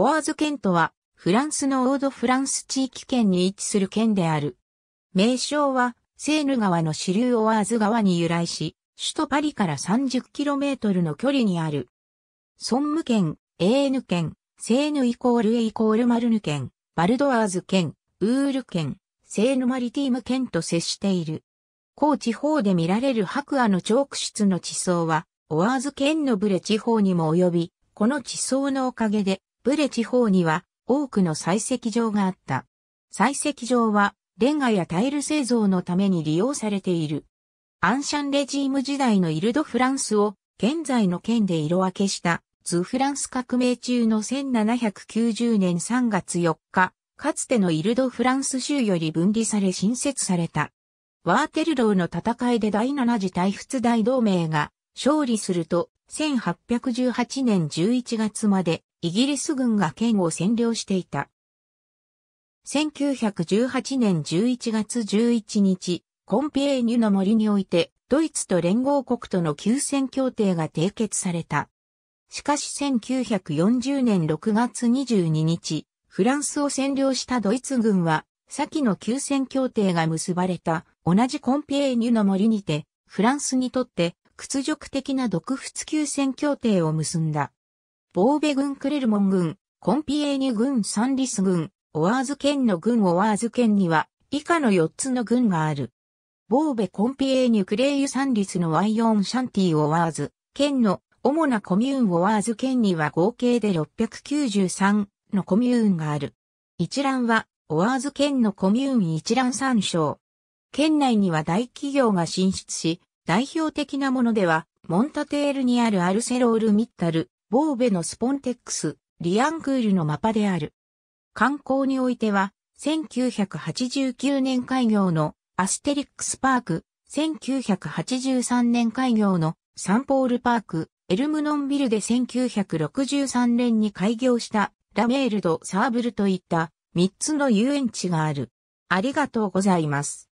オアーズ県とは、フランスのオードフランス地域圏に位置する県である。名称は、セーヌ川の支流オアーズ川に由来し、首都パリから 30km の距離にある。ソンム県、エーヌ県、セーヌイコールエイコールマルヌ県、バルドアーズ県、ウール県、セーヌマリティーム県と接している。高地方で見られる白亜の長屈質の地層は、オワーズ県のブレ地方にも及び、この地層のおかげで、ブレ地方には多くの採石場があった。採石場はレンガやタイル製造のために利用されている。アンシャンレジーム時代のイルド・フランスを現在の県で色分けしたズ・フランス革命中の1790年3月4日、かつてのイルド・フランス州より分離され新設された。ワーテルローの戦いで第7次大仏大同盟が勝利すると1818年11月までイギリス軍が県を占領していた。1918年11月11日、コンピエーニュの森において、ドイツと連合国との休戦協定が締結された。しかし1940年6月22日、フランスを占領したドイツ軍は、先の休戦協定が結ばれた同じコンピエーニュの森にて、フランスにとって屈辱的な独仏休戦協定を結んだ。ボーベ軍クレルモン軍、コンピエーニュ軍サンリス軍、オワーズ県の軍オワーズ県には、以下の4つの軍がある。ボーベコンピエーニュクレイユサンリスのワイオンシャンティオワーズ、県の主なコミューンオワーズ県には合計で693のコミューンがある。一覧は、オワーズ県のコミューン一覧参照。県内には大企業が進出し、代表的なものでは、モンタテールにあるアルセロール・ミッタル、ボーベのスポンテックス、リアンクールのマパである。観光においては、1989年開業のアステリックスパーク、1983年開業のサンポールパーク、エルムノンビルで1963年に開業したラメールド・サーブルといった3つの遊園地がある。ありがとうございます。